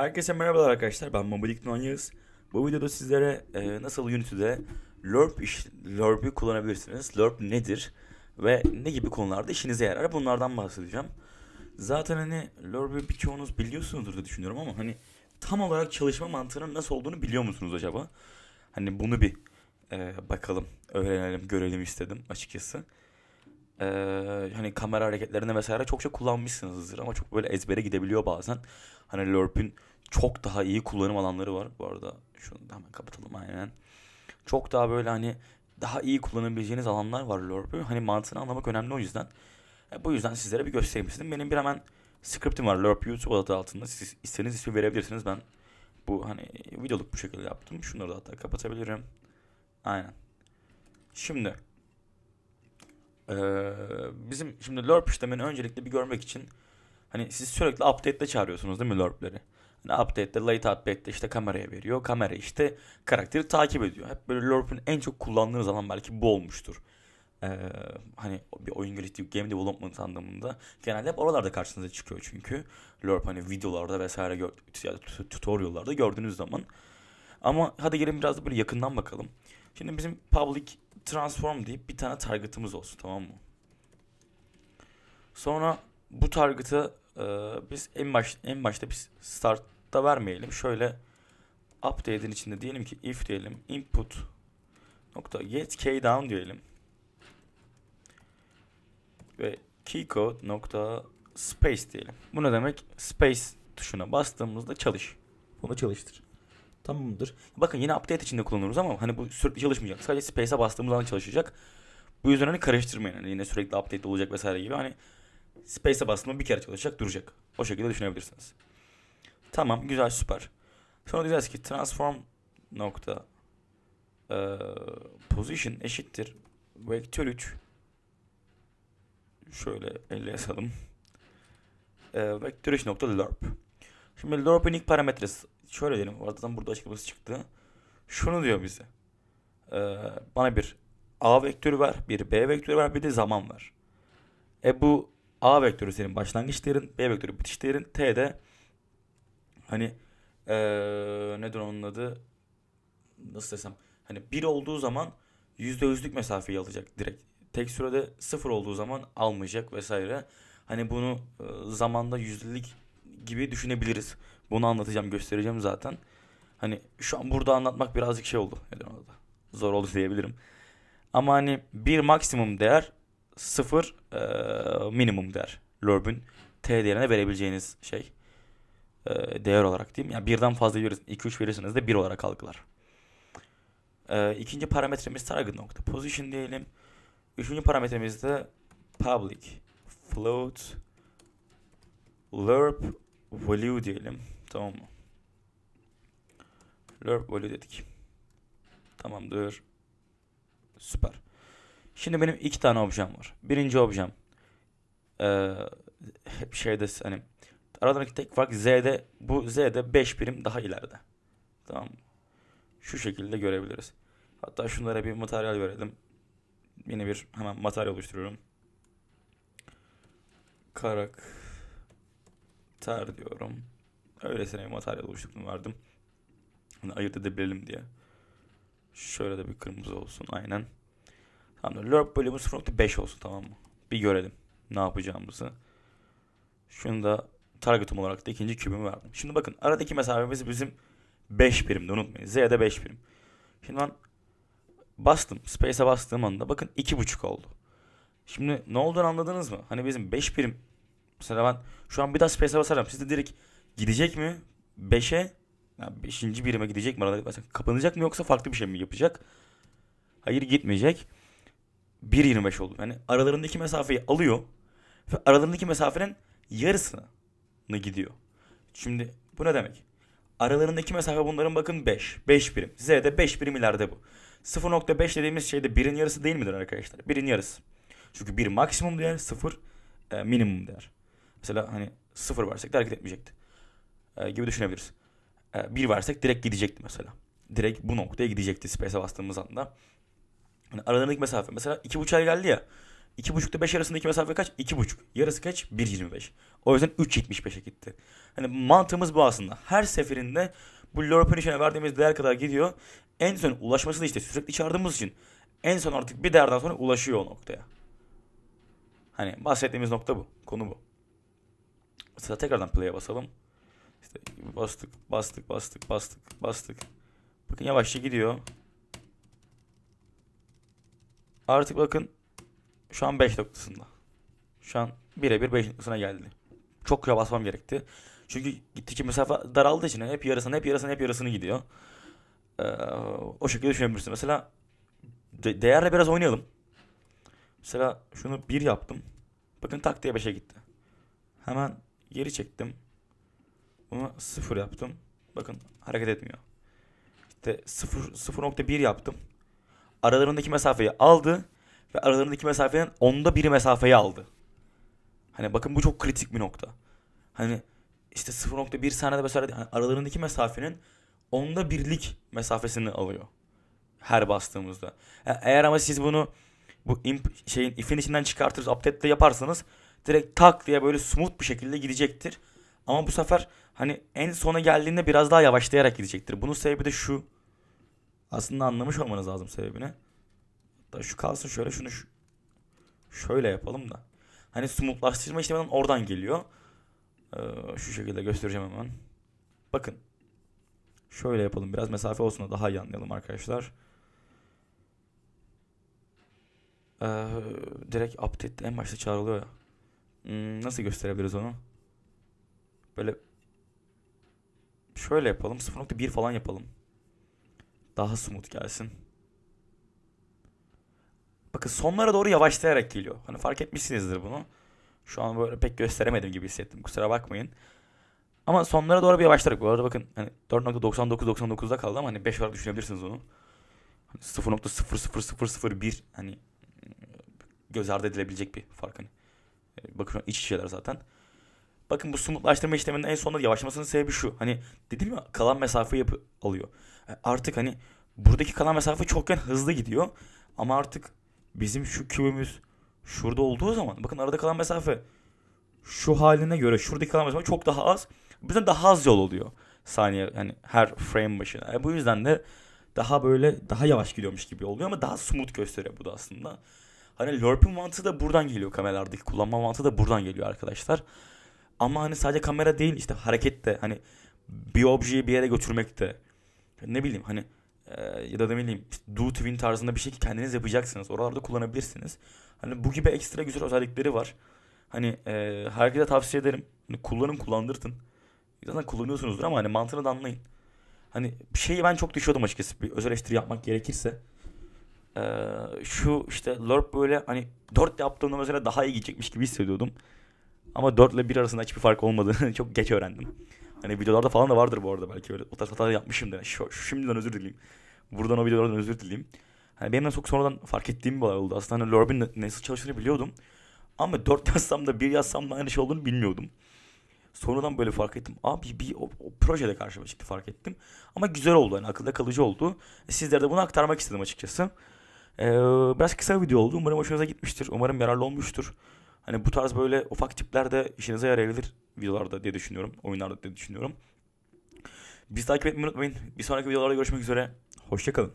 Herkese merhabalar arkadaşlar. Ben Mamadik Nonyaz. Bu videoda sizlere e, nasıl Unity'de Lerp iş, Lerp'i kullanabilirsiniz. Lerp nedir ve ne gibi konularda işinize yarar bunlardan bahsedeceğim. Zaten hani LURP'ü birçoğunuz biliyorsunuzdur diye düşünüyorum ama hani tam olarak çalışma mantığının nasıl olduğunu biliyor musunuz acaba? Hani bunu bir e, bakalım, öğrenelim, görelim istedim açıkçası e, hani kamera hareketlerinde vesaire çok şey kullanmışsınızdır ama çok böyle ezbere gidebiliyor bazen. Hani LERP'ün çok daha iyi kullanım alanları var bu arada. Şunu da hemen kapatalım aynen. Çok daha böyle hani daha iyi kullanabileceğiniz alanlar var LERP'ü. Hani mantığını anlamak önemli o yüzden. E, bu yüzden sizlere bir göstereyim istedim. Benim bir hemen scriptim var LERP YouTube adı altında. Siz istediğiniz ismi verebilirsiniz. Ben bu hani videoluk bu şekilde yaptım. Şunları da hatta kapatabilirim. Aynen. Şimdi ee, bizim şimdi LORP işlemini öncelikle bir görmek için hani siz sürekli update'de çağırıyorsunuz değil mi LORP'leri? Hani update'de, late update'de işte kameraya veriyor. Kamera işte karakteri takip ediyor. Hep böyle LORP'ün en çok kullandığı zaman belki bu olmuştur. Ee, hani bir oyun geliştirip game development anlamında genelde hep oralarda karşınıza çıkıyor çünkü. LORP hani videolarda vesaire gör, tutorial'larda gördüğünüz zaman ama hadi gelin biraz da böyle yakından bakalım. Şimdi bizim public transform deyip bir tane target'ımız olsun tamam mı? Sonra bu target'ı e, biz en baş en başta biz start'ta vermeyelim. Şöyle update'in içinde diyelim ki if diyelim input nokta get key down diyelim. Ve keycode nokta space diyelim. Bu ne demek? Space tuşuna bastığımızda çalış. Bunu çalıştır. Tamamdır. Bakın yine update içinde kullanıyoruz ama hani bu sürekli çalışmayacak. Sadece space'e bastığımız zaman çalışacak. Bu yüzden hani karıştırmayın. Hani yine sürekli update olacak vesaire gibi. Hani space'e bastığımda bir kere çalışacak duracak. O şekilde düşünebilirsiniz. Tamam güzel süper. Sonra diyeceğiz ki transform nokta e, position eşittir vektör 3 şöyle elle yazalım. E, vektör 3 nokta lerp. Şimdi lerp'in ilk parametresi şöyle diyelim. Zaten burada açıklaması çıktı. Şunu diyor bize. Ee, bana bir A vektörü ver, bir B vektörü ver, bir de zaman ver. E bu A vektörü senin başlangıç değerin, B vektörü bitiş değerin, T de hani ee, nedir onun adı? Nasıl desem? Hani bir olduğu zaman yüzde %100'lük mesafeyi alacak direkt. Tek sürede sıfır olduğu zaman almayacak vesaire. Hani bunu e, zamanda yüzdelik gibi düşünebiliriz. Bunu anlatacağım, göstereceğim zaten. Hani şu an burada anlatmak birazcık şey oldu. Zor oldu diyebilirim. Ama hani bir maksimum değer, sıfır e, minimum değer. LORB'ün T değerine verebileceğiniz şey. E, değer olarak diyeyim. Yani birden fazla verirsiniz. 2-3 verirseniz de 1 olarak algılar. E, ikinci parametremiz target nokta position diyelim. Üçüncü parametremiz de public float lerp value diyelim. Tamam mı? Lerp value dedik. Tamamdır. Süper. Şimdi benim iki tane objem var. Birinci objem ee, şeyde hani aradaki tek fark Z'de bu Z'de 5 birim daha ileride. Tamam Şu şekilde görebiliriz. Hatta şunlara bir materyal verelim. Yine bir hemen materyal oluşturuyorum. Karak tar diyorum. Öylesine bir materyal oluşturup verdim. Hani ayırt edebilelim diye. Şöyle de bir kırmızı olsun aynen. Tamam Lurk bölümü 0.5 olsun tamam mı? Bir görelim ne yapacağımızı. Şunu da targetim olarak da ikinci kübümü verdim. Şimdi bakın aradaki mesafemiz bizim 5 birimde unutmayın. Z'de 5 birim. Şimdi ben bastım. Space'e bastığım anda bakın 2.5 oldu. Şimdi ne olduğunu anladınız mı? Hani bizim 5 birim Mesela ben şu an bir daha space'e basarım. Siz de direkt gidecek mi? 5'e yani 5. birime gidecek mi? Arada kapanacak mı yoksa farklı bir şey mi yapacak? Hayır gitmeyecek. 1.25 oldu. Yani aralarındaki mesafeyi alıyor ve aralarındaki mesafenin yarısını gidiyor. Şimdi bu ne demek? Aralarındaki mesafe bunların bakın 5. 5 birim. de 5 birim ileride bu. 0.5 dediğimiz şey de 1'in yarısı değil midir arkadaşlar? 1'in yarısı. Çünkü 1 maksimum değer, 0 e, minimum değer. Mesela hani sıfır versek de hareket etmeyecekti. E, gibi düşünebiliriz. E, bir versek direkt gidecekti mesela. Direkt bu noktaya gidecekti space'e bastığımız anda. Yani aralarındaki mesafe mesela iki buçuk geldi ya. 2.5'te 5 arasındaki mesafe kaç? İki buçuk Yarısı kaç? Bir yirmi beş. O yüzden üç yetmiş beşe gitti. Hani mantığımız bu aslında. Her seferinde bu Lorepenişen'e verdiğimiz değer kadar gidiyor. En son ulaşması da işte sürekli çağırdığımız için en son artık bir değerden sonra ulaşıyor o noktaya. Hani bahsettiğimiz nokta bu. Konu bu. Mesela tekrardan play'e basalım. İşte bastık, bastık, bastık, bastık, bastık. Bakın yavaşça gidiyor. Artık bakın şu an 5 noktasında. Şu an birebir 5 noktasına geldi. Çok kısa basmam gerekti. Çünkü gittikçe mesafe daraldığı için hep yarısını, hep yarısını, hep yarısını gidiyor. Ee, o şekilde düşünebilirsin. Mesela de değerle biraz oynayalım. Mesela şunu 1 yaptım. Bakın tak diye 5'e gitti. Hemen Geri çektim. Bunu 0 yaptım. Bakın hareket etmiyor. İşte 0, 0.1 yaptım. Aralarındaki mesafeyi aldı. Ve aralarındaki mesafenin onda biri mesafeyi aldı. Hani bakın bu çok kritik bir nokta. Hani işte 0.1 saniyede mesela hani aralarındaki mesafenin onda birlik mesafesini alıyor. Her bastığımızda. Yani e, eğer ama siz bunu bu imp, şeyin if'in içinden çıkartırız update de yaparsanız direkt tak diye böyle smooth bir şekilde gidecektir. Ama bu sefer hani en sona geldiğinde biraz daha yavaşlayarak gidecektir. Bunun sebebi de şu. Aslında anlamış olmanız lazım sebebini. Hatta şu kalsın şöyle şunu şu, şöyle yapalım da. Hani smoothlaştırma işleminden oradan geliyor. Ee, şu şekilde göstereceğim hemen. Bakın. Şöyle yapalım. Biraz mesafe olsun da daha iyi anlayalım arkadaşlar. Ee, direkt update en başta çağrılıyor ya. Hmm, nasıl gösterebiliriz onu? Böyle şöyle yapalım. 0.1 falan yapalım. Daha smooth gelsin. Bakın sonlara doğru yavaşlayarak geliyor. Hani fark etmişsinizdir bunu. Şu an böyle pek gösteremedim gibi hissettim. Kusura bakmayın. Ama sonlara doğru bir yavaşlayarak. Bu arada bakın hani 4.9999'da kaldı ama hani 5 olarak düşünebilirsiniz onu. 0.00001 hani, hani göz ardı edilebilecek bir fark hani. Bakın şu iç şeyler zaten. Bakın bu sumutlaştırma işleminin en sonunda yavaşlamasının sebebi şu. Hani dedim ya kalan mesafe yapı alıyor. E, artık hani buradaki kalan mesafe çokken hızlı gidiyor. Ama artık bizim şu kübümüz şurada olduğu zaman bakın arada kalan mesafe şu haline göre şuradaki kalan mesafe çok daha az. Bizden daha az yol oluyor saniye yani her frame başına. Yani e, bu yüzden de daha böyle daha yavaş gidiyormuş gibi oluyor ama daha smooth gösteriyor bu da aslında. Hani LARP'in mantığı da buradan geliyor kameralardaki kullanma mantığı da buradan geliyor arkadaşlar. Ama hani sadece kamera değil işte hareket de hani bir objeyi bir yere götürmek de ne bileyim hani e, ya da ne bileyim işte Do Twin tarzında bir şey ki kendiniz yapacaksınız. Oralarda kullanabilirsiniz. Hani bu gibi ekstra güzel özellikleri var. Hani e, herkese tavsiye ederim. Hani kullanın kullandırtın. Zaten kullanıyorsunuzdur ama hani mantığını da anlayın. Hani şeyi ben çok düşüyordum açıkçası. Bir öz eleştiri yapmak gerekirse. Ee, şu işte LORP böyle hani 4 yaptığımda mesela daha iyi gidecekmiş gibi hissediyordum. Ama 4 ile 1 arasında hiçbir fark olmadığını çok geç öğrendim. Hani videolarda falan da vardır bu arada belki öyle. O tarz hatalar yapmışım da. Şu, şimdiden özür dileyim. Buradan o videolardan özür dileyim. Hani benim çok sonradan fark ettiğim bir olay oldu. Aslında hani LORP'in nasıl çalıştığını biliyordum. Ama 4 yazsam da 1 yazsam da aynı şey olduğunu bilmiyordum. Sonradan böyle fark ettim. Abi bir o, o projede karşıma çıktı fark ettim. Ama güzel oldu yani akılda kalıcı oldu. E, sizlere de bunu aktarmak istedim açıkçası. Ee, biraz kısa bir video oldu. Umarım hoşunuza gitmiştir. Umarım yararlı olmuştur. Hani bu tarz böyle ufak tipler de işinize yarayabilir videolarda diye düşünüyorum. Oyunlarda diye düşünüyorum. Bizi takip etmeyi unutmayın. Bir sonraki videolarda görüşmek üzere. Hoşçakalın.